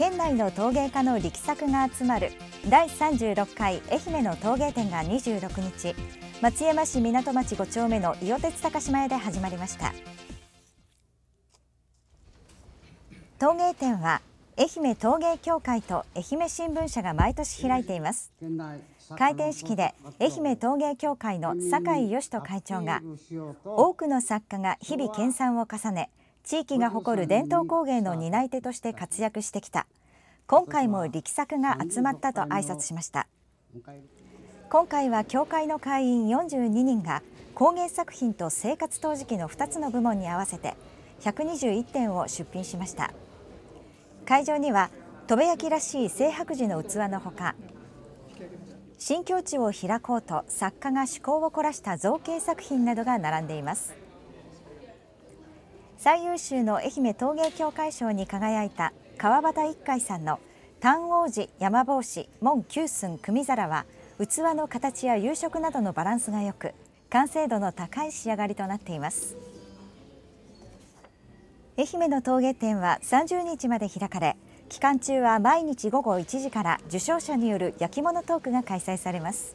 県内の陶芸家の力作が集まる第36回愛媛の陶芸展が26日松山市港町5丁目の伊予鉄高島屋で始まりました陶芸展は愛媛陶芸協会と愛媛新聞社が毎年開いています開店式で愛媛陶芸協会の酒井義人会長が多くの作家が日々研鑽を重ね地域が誇る伝統工芸の担い手として活躍してきた今回も力作が集まったと挨拶しました今回は協会の会員42人が工芸作品と生活陶磁器の2つの部門に合わせて121点を出品しました会場には戸部焼らしい青白磁の器のほか新境地を開こうと作家が趣向を凝らした造形作品などが並んでいます。最優秀の愛媛陶芸協会賞に輝いた川端一海さんの「丹王寺山帽子門九寸組皿」は器の形や夕食などのバランスが良く完成度の高い仕上がりとなっています愛媛の陶芸展は30日まで開かれ期間中は毎日午後1時から受賞者による焼き物トークが開催されます。